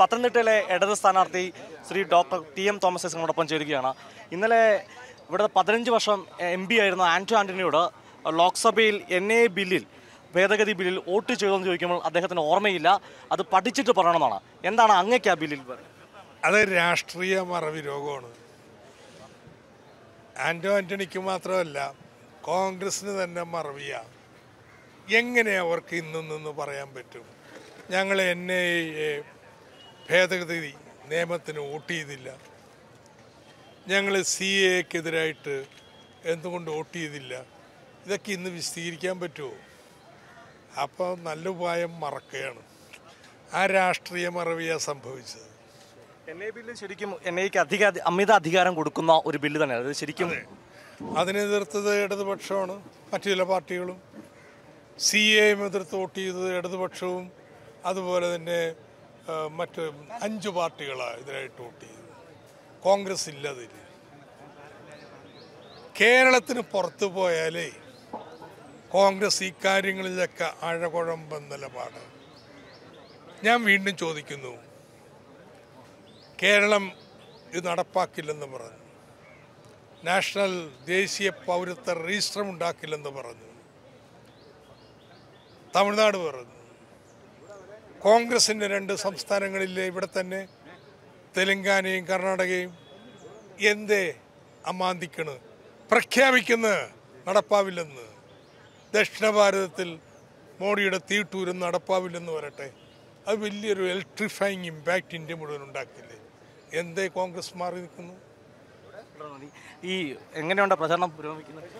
പത്തനംതിട്ടയിലെ ഇടത് സ്ഥാനാർത്ഥി Shri doctor T M Thomas ഐസനോടൊപ്പം ചേരുകയാണ് ഇന്നലെ ഇവിടെ പതിനഞ്ച് വർഷം എം പി ആയിരുന്ന ആൻറ്റോ ആൻ്റണിയോട് ലോക്സഭയിൽ എൻ എ ബില്ലിൽ ഭേദഗതി ബില്ലിൽ വോട്ട് ചെയ്തെന്ന് ചോദിക്കുമ്പോൾ അദ്ദേഹത്തിന് ഓർമ്മയില്ല അത് പഠിച്ചിട്ട് പറയണമെന്നാണ് എന്താണ് അങ്ങക്ക് ആ ബില്ലിൽ അത് രാഷ്ട്രീയ മറവി രോഗമാണ് ആൻറ്റോ ആൻ്റണിക്ക് മാത്രമല്ല കോൺഗ്രസിന് തന്നെ മറവിയാണ് എങ്ങനെ അവർക്ക് ഇന്നും നിന്ന് പറയാൻ പറ്റും ഞങ്ങൾ എൻ ഐ എ ഭേദഗതി നിയമത്തിന് വോട്ട് ചെയ്തില്ല ഞങ്ങൾ സി എക്കെതിരായിട്ട് എന്തുകൊണ്ട് വോട്ട് ചെയ്തില്ല ഇതൊക്കെ ഇന്ന് വിശദീകരിക്കാൻ പറ്റുമോ അപ്പോൾ നല്ല ഉപായം മറക്കുകയാണ് ആ രാഷ്ട്രീയ മറവിയാണ് സംഭവിച്ചത് എൻ ഐ ബില്ല് ശരിക്കും എൻ ഐക്ക് അധിക അമിത അധികാരം കൊടുക്കുന്ന ഒരു ബില്ല് തന്നെ അത് ശരിക്കും അതിനെ എതിർത്തത് ഇടതുപക്ഷമാണ് മറ്റു ചില പാർട്ടികളും സി എയും എതിർത്ത് വോട്ട് ചെയ്തത് ഇടതുപക്ഷവും അതുപോലെ തന്നെ മറ്റ് അഞ്ച് പാർട്ടികളാണ് ഇതിനായിട്ട് വോട്ട് ചെയ്തത് കോൺഗ്രസ് ഇല്ലതില്ല കേരളത്തിന് പുറത്തു പോയാലേ കോൺഗ്രസ് ഇക്കാര്യങ്ങളിലൊക്കെ അഴകുഴമ്പം നിലപാട് ഞാൻ വീണ്ടും ചോദിക്കുന്നു കേരളം ഇത് നടപ്പാക്കില്ലെന്ന് പറഞ്ഞു നാഷണൽ ദേശീയ പൗരത്വ രജിസ്റ്റർ ഉണ്ടാക്കില്ലെന്ന് പറഞ്ഞു തമിഴ്നാട് പറഞ്ഞു കോൺഗ്രസിൻ്റെ രണ്ട് സംസ്ഥാനങ്ങളിലെ ഇവിടെ തന്നെ തെലങ്കാനയും കർണാടകയും എന്തേ അമാന്തിക്കണ് പ്രഖ്യാപിക്കുന്നത് നടപ്പാവില്ലെന്ന് ദക്ഷിണ ഭാരതത്തിൽ മോഡിയുടെ തീട്ടൂരും നടപ്പാവില്ലെന്ന് വരട്ടെ അത് വലിയൊരു ഇലക്ട്രിഫൈങ് ഇമ്പാക്റ്റ് ഇന്ത്യ മുഴുവൻ ഉണ്ടാക്കില്ലേ എന്തേ കോൺഗ്രസ് മാറി നിൽക്കുന്നു ഈ എങ്ങനെയുണ്ട് പ്രചാരണം പുരോഗമിക്കുന്നത്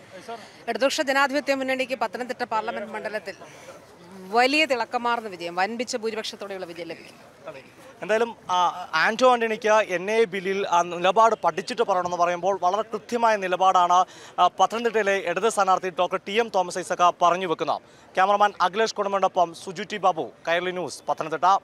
ഇടതുപക്ഷ ജനാധിപത്യ മുന്നണിക്ക് പത്തനംതിട്ട പാർലമെന്റ് മണ്ഡലത്തിൽ വലിയ തിളക്കമാർന്ന വിജയം വൻപിച്ച ഭൂരിപക്ഷത്തോടെയുള്ള വിജയം ലഭിക്കും എന്തായാലും ആൻറ്റോ ആൻ്റണിക്ക് എൻ എ ബില്ലിൽ ആ നിലപാട് പഠിച്ചിട്ട് പറയണമെന്ന് പറയുമ്പോൾ വളരെ കൃത്യമായ നിലപാടാണ് പത്തനംതിട്ടയിലെ ഇടത് സ്ഥാനാർത്ഥി ഡോക്ടർ ടി എം തോമസ് ഐസക്ക പറഞ്ഞു വെക്കുന്നത് ക്യാമറമാൻ അഖിലേഷ് കുടുംബനോടൊപ്പം സുജുറ്റി ബാബു കൈരളി ന്യൂസ് പത്തനംതിട്ട